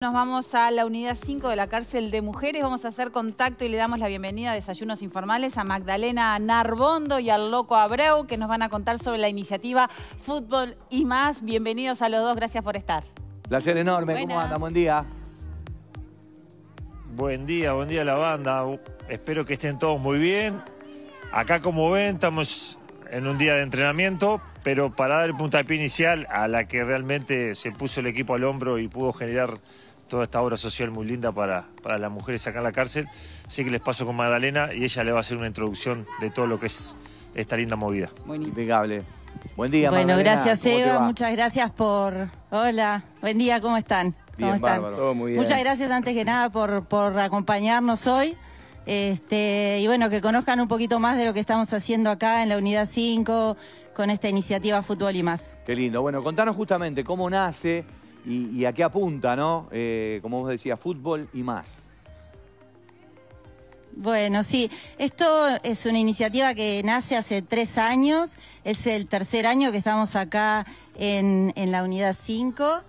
Nos vamos a la unidad 5 de la cárcel de mujeres. Vamos a hacer contacto y le damos la bienvenida a Desayunos Informales a Magdalena Narbondo y al Loco Abreu, que nos van a contar sobre la iniciativa Fútbol y más. Bienvenidos a los dos, gracias por estar. Placer enorme, ¿cómo andan? Buen día. Buen día, buen día a la banda. Espero que estén todos muy bien. Acá, como ven, estamos en un día de entrenamiento, pero para dar el puntapié inicial a la que realmente se puso el equipo al hombro y pudo generar toda esta obra social muy linda para, para las mujeres acá en la cárcel. Así que les paso con Magdalena y ella le va a hacer una introducción de todo lo que es esta linda movida. Buenísimo. Impecable. Buen día, Bueno, gracias, Eva. Muchas gracias por. Hola, buen día, ¿cómo están? Bien, están? Todo muy bien. Muchas gracias antes que nada por, por acompañarnos hoy. Este, y bueno, que conozcan un poquito más de lo que estamos haciendo acá en la Unidad 5 con esta iniciativa Fútbol y más. Qué lindo. Bueno, contanos justamente cómo nace, ¿Y, a qué apunta, no? Eh, como vos decías, fútbol y más. Bueno, sí, esto es una iniciativa que nace hace tres años, es el tercer año que estamos acá en, la unidad 5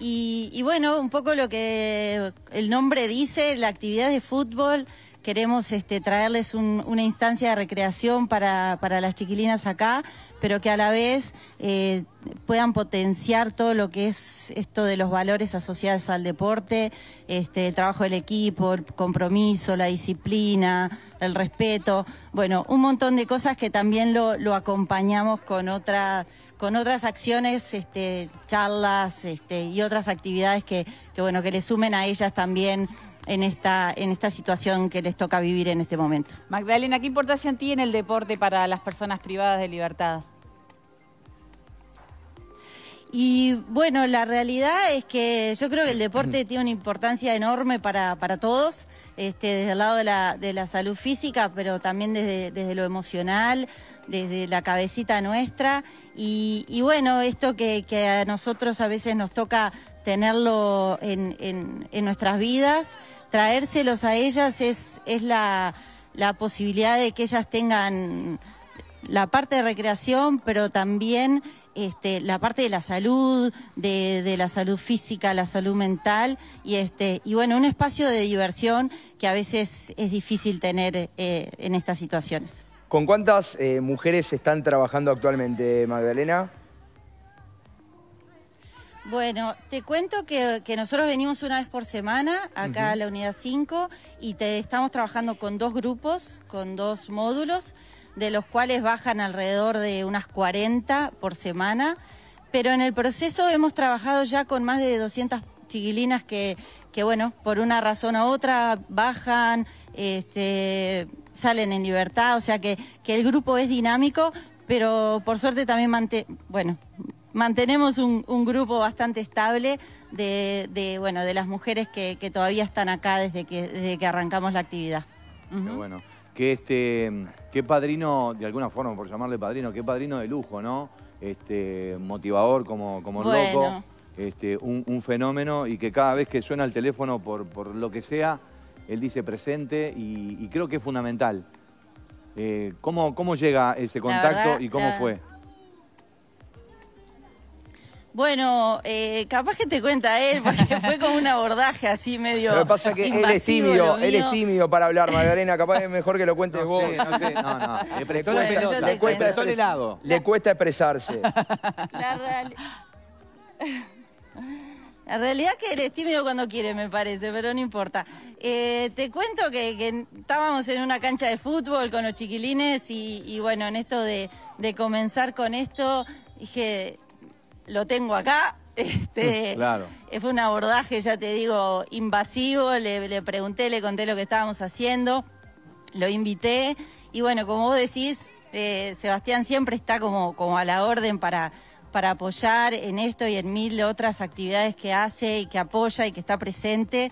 y, bueno, un poco lo que el nombre dice, la actividad de fútbol queremos este, traerles una instancia de recreación para, las chiquilinas acá, pero que a la vez eh, puedan potenciar todo lo que es esto de los valores asociados al deporte, este, el trabajo del equipo, el compromiso, la disciplina, el respeto, bueno, un montón de cosas que también lo, acompañamos con, otra, con otras acciones, este, charlas este, y otras actividades que, bueno, que le sumen a ellas también en esta, situación que les toca vivir en este momento. Magdalena, ¿qué importación tiene el deporte para las personas privadas de libertad? Y bueno, la realidad es que yo creo que el deporte tiene una importancia enorme para, para todos, este, desde el lado de la, de la salud física, pero también desde, desde lo emocional, desde la cabecita nuestra. Y, bueno, esto que, que, a nosotros a veces nos toca tenerlo en, en, en nuestras vidas, traérselos a ellas es, es la, la posibilidad de que ellas tengan la parte de recreación, pero también este, la parte de la salud, de, la salud física, la salud mental y este y bueno un espacio de diversión que a veces es difícil tener eh, en estas situaciones. ¿Con cuántas eh, mujeres están trabajando actualmente, Magdalena? Bueno, te cuento que, nosotros venimos una vez por semana acá a la unidad 5 y te, estamos trabajando con dos grupos, con dos módulos de los cuales bajan alrededor de unas 40 por semana, pero en el proceso hemos trabajado ya con más de 200 chiquilinas que, que bueno, por una razón u otra bajan, este, salen en libertad, o sea que, el grupo es dinámico, pero por suerte también mantenemos un, grupo bastante estable de, de, bueno, de las mujeres que, todavía están acá desde que, que arrancamos la actividad. bueno que este, qué padrino, de alguna forma por llamarle padrino, qué padrino de lujo, ¿no? Este, motivador como, como loco, este, un, fenómeno y que cada vez que suena el teléfono por, por lo que sea, él dice presente y, creo que es fundamental. Eh, ¿cómo, llega ese contacto y cómo fue? Bueno, eh, capaz que te cuenta él, porque fue como un abordaje así medio. Lo que pasa es que él es tímido, él es tímido para hablar, Magdalena. Capaz es mejor que lo cuentes vos. no, no, no. Le prestó pelota, le cuesta, Le cuesta expresarse. La, realidad es que él es tímido cuando quiere, me parece, pero no importa. Eh, te cuento que, estábamos en una cancha de fútbol con los chiquilines y, bueno, en esto de comenzar con esto, dije lo tengo acá. Este, claro. Fue un abordaje, ya te digo, invasivo. Le, pregunté, le conté lo que estábamos haciendo, lo invité. Y bueno, como vos decís, eh, Sebastián siempre está como, como a la orden para, para apoyar en esto y en mil otras actividades que hace y que apoya y que está presente.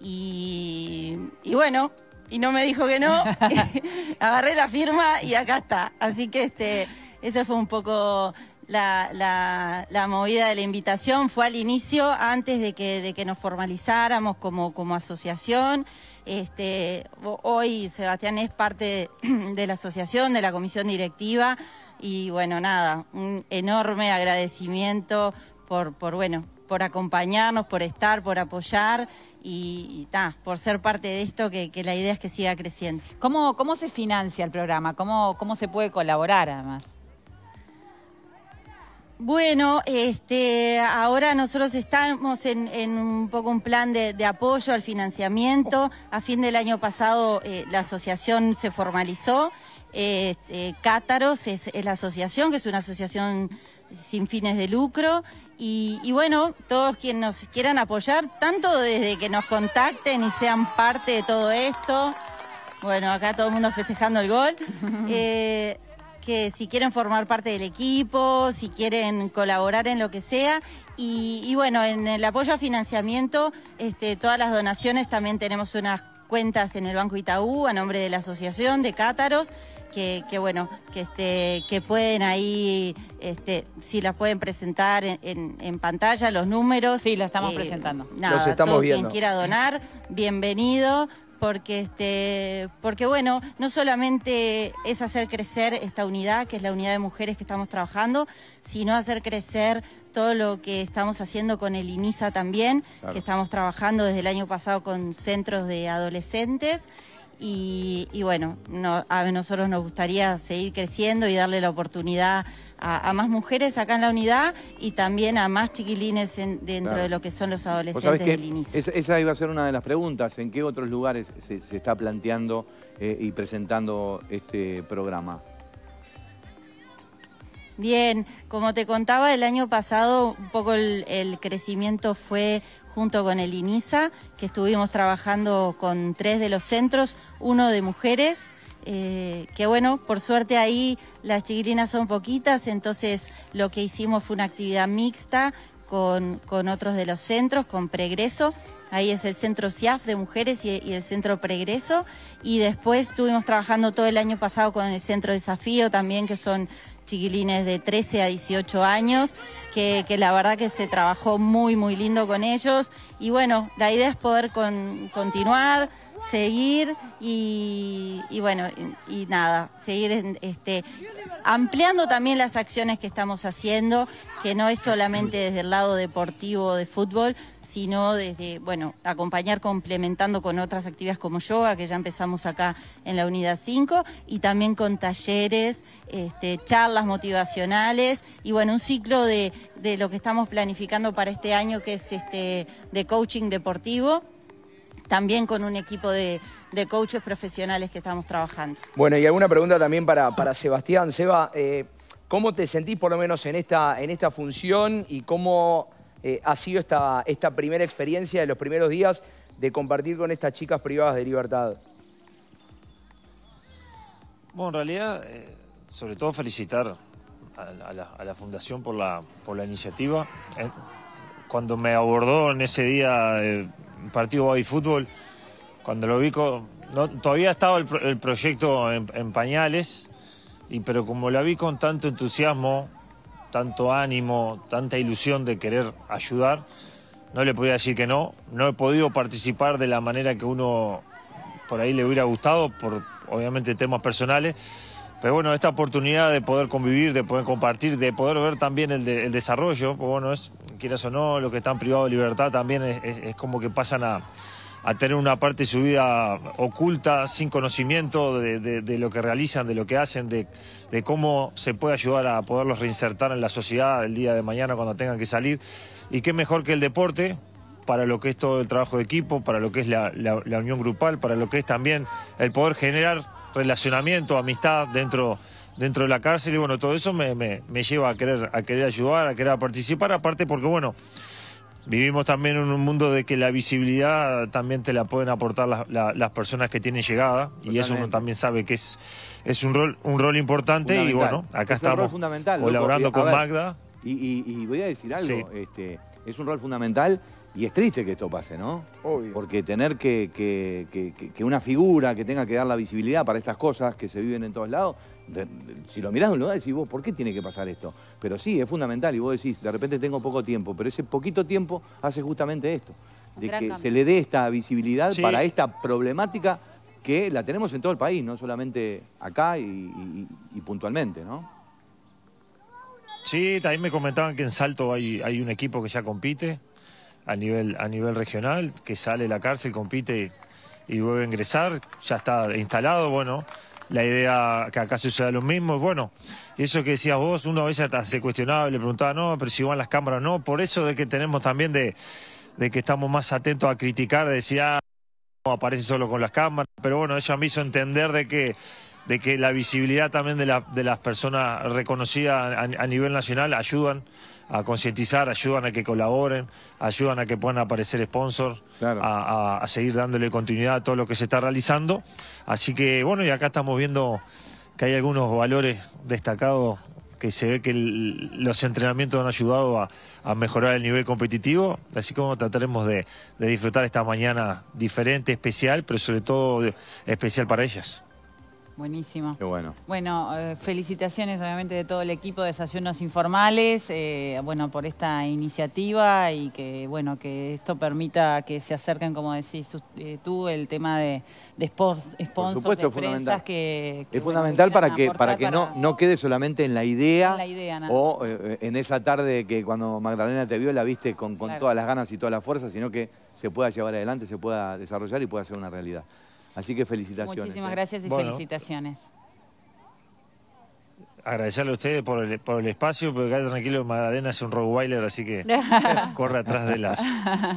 Y, bueno, y no me dijo que no. Agarré la firma y acá está. Así que este, eso fue un poco la, movida de la invitación fue al inicio, antes de que, nos formalizáramos como, asociación. Este, hoy Sebastián es parte de, la asociación, de la comisión directiva, y bueno, nada, un enorme agradecimiento por, bueno, por acompañarnos, por estar, por apoyar y, por ser parte de esto, que, la idea es que siga creciendo. ¿Cómo, se financia el programa? ¿Cómo se puede colaborar además? Bueno, este, ahora nosotros estamos en, un poco un plan de, apoyo al financiamiento. A fin del año pasado eh, la asociación se formalizó. Este, Cátaros es, es, la asociación, que es una asociación sin fines de lucro. Y, y, bueno, todos quienes nos quieran apoyar, tanto desde que nos contacten y sean parte de todo esto. Bueno, acá todo el mundo festejando el gol. Eh, que si quieren formar parte del equipo, si quieren colaborar en lo que sea. Y, bueno, en el apoyo a financiamiento, este, todas las donaciones también tenemos unas cuentas en el Banco Itaú a nombre de la Asociación de Cátaros, que, bueno, que, este, que pueden ahí, este, si las pueden presentar en, pantalla, los números. Sí, las estamos eh, presentando. los estamos todo quien quiera donar, bienvenido porque este porque bueno no solamente es hacer crecer esta unidad que es la unidad de mujeres que estamos trabajando sino hacer crecer todo lo que estamos haciendo con el INISA también que estamos trabajando desde el año pasado con centros de adolescentes y, bueno, no, a nosotros nos gustaría seguir creciendo y darle la oportunidad a, más mujeres acá en la unidad y también a más chiquilines dentro de lo que son los adolescentes del inicio. esa iba a ser una de las preguntas, ¿en qué otros lugares se, está planteando eh, y presentando este programa? Bien, como te contaba, el año pasado un poco el, crecimiento fue junto con el INISA, que estuvimos trabajando con tres de los centros, uno de mujeres, eh, que bueno, por suerte ahí las chiquilinas son poquitas, entonces lo que hicimos fue una actividad mixta con, otros de los centros, con Pregreso, Ahí es el centro CIAF de mujeres y, y, el centro Pregreso. Y después estuvimos trabajando todo el año pasado con el centro Desafío también, que son chiquilines de 13 a 18 años, que, que, la verdad que se trabajó muy, muy lindo con ellos. Y bueno, la idea es poder continuar, seguir y, y bueno, y, nada, seguir este, ampliando también las acciones que estamos haciendo, que no es solamente desde el lado deportivo de fútbol, sino desde, bueno, acompañar complementando con otras actividades como yoga, que ya empezamos acá en la unidad 5, y también con talleres, este, charlas motivacionales, y bueno, un ciclo de, de lo que estamos planificando para este año, que es este, de coaching deportivo también con un equipo de, coaches profesionales que estamos trabajando. Bueno, y alguna pregunta también para, Sebastián. Seba, eh, ¿cómo te sentís por lo menos en esta, en esta función y cómo eh, ha sido esta, esta primera experiencia de los primeros días de compartir con estas chicas privadas de libertad? Bueno, en realidad, eh, sobre todo felicitar a, la, Fundación por la, por la iniciativa. Cuando me abordó en ese día partido Bobby fútbol, cuando lo vi, todavía estaba el, proyecto en, pañales, y, pero como la vi con tanto entusiasmo, tanto ánimo, tanta ilusión de querer ayudar, no le podía decir que no. No he podido participar de la manera que uno por ahí le hubiera gustado, por obviamente temas personales pero bueno, esta oportunidad de poder convivir, de poder compartir, de poder ver también el, desarrollo, pues bueno, es, quieras o no, los que están privados de libertad también es, como que pasan a, tener una parte de su vida oculta, sin conocimiento de, lo que realizan, de lo que hacen, de, cómo se puede ayudar a poderlos reinsertar en la sociedad el día de mañana cuando tengan que salir. Y qué mejor que el deporte, para lo que es todo el trabajo de equipo, para lo que es la, unión grupal, para lo que es también el poder generar relacionamiento, amistad dentro, dentro de la cárcel y bueno, todo eso me, lleva a querer, a querer ayudar, a querer participar, aparte porque bueno, vivimos también en un mundo de que la visibilidad también te la pueden aportar las personas que tienen llegada y eso uno también sabe que es, es un rol un rol importante y bueno, acá estamos colaborando con Magda. Y, voy a decir algo, este, es un rol fundamental y es triste que esto pase, ¿no? Porque tener que, una figura que tenga que dar la visibilidad para estas cosas que se viven en todos lados, si lo mirás uno un lugar decís, vos, ¿por qué tiene que pasar esto? Pero sí, es fundamental y vos decís, de repente tengo poco tiempo, pero ese poquito tiempo hace justamente esto, de que se le dé esta visibilidad para esta problemática que la tenemos en todo el país, no solamente acá y, puntualmente, ¿no? Sí, también me comentaban que en Salto hay, hay un equipo que ya compite, a nivel, a nivel regional, que sale la cárcel, compite y, vuelve a ingresar, ya está instalado, bueno, la idea que acá suceda lo mismo, bueno, eso que decías vos, uno a veces hasta se cuestionaba, le preguntaba, no, pero si van las cámaras no, por eso de que tenemos también de, que estamos más atentos a criticar, de decir, ah, no, aparece solo con las cámaras, pero bueno, ella me hizo entender de que de que la visibilidad también de, la, de las personas reconocidas a nivel nacional ayudan a concientizar, ayudan a que colaboren, ayudan a que puedan aparecer sponsors, a, seguir dándole continuidad a todo lo que se está realizando. Así que bueno, y acá estamos viendo que hay algunos valores destacados que se ve que los entrenamientos han ayudado a, mejorar el nivel competitivo, así como trataremos de, de disfrutar esta mañana diferente, especial, pero sobre todo especial para ellas. Buenísimo. Qué bueno. Bueno, eh, felicitaciones obviamente de todo el equipo de Desayunos Informales, eh, bueno, por esta iniciativa y que, bueno, que esto permita que se acerquen, como decís tú, eh, el tema de, sponsors, de que, Es fundamental para que, para que no, no quede solamente en la idea, o en esa tarde que cuando Magdalena te vio la viste con, con todas las ganas y todas las fuerzas, sino que se pueda llevar adelante, se pueda desarrollar y pueda ser una realidad. Así que felicitaciones. Muchísimas ¿eh? gracias y felicitaciones. Agradecerle a ustedes por el, espacio, porque acá tranquilo Magdalena es un Rogue así que corre atrás de las,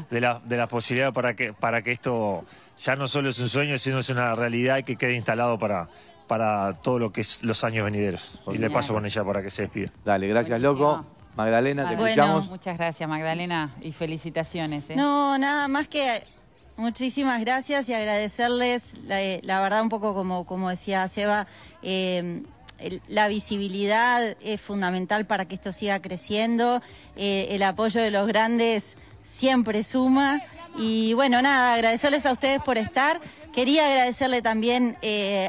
de las, posibilidades para que, para que esto ya no solo es un sueño, sino es una realidad y que quede instalado para, para todo lo que es los años venideros. Y le paso con ella para que se despida. Dale, gracias, loco. Magdalena, te bueno, Muchas gracias, Magdalena, y felicitaciones. ¿eh? No, nada más que Muchísimas gracias y agradecerles, eh, la, verdad, un poco como, como decía Seba, eh, la visibilidad es fundamental para que esto siga creciendo, eh, el apoyo de los grandes siempre suma. Y bueno, nada, agradecerles a ustedes por estar. Quería agradecerle también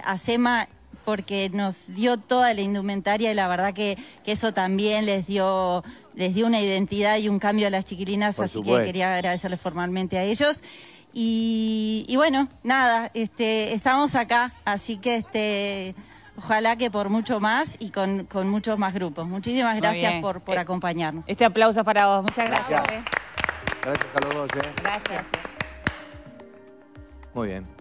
a Sema porque nos dio toda la indumentaria y la verdad que, que, eso también les dio, les dio una identidad y un cambio a las chiquilinas, así que quería agradecerles formalmente a ellos. Y, bueno, nada, este, estamos acá, así que este, ojalá que por mucho más y con, muchos más grupos. Muchísimas gracias por, eh, acompañarnos. Este aplauso para vos, muchas gracias. Gracias, gracias a los ¿eh? Gracias. Muy bien.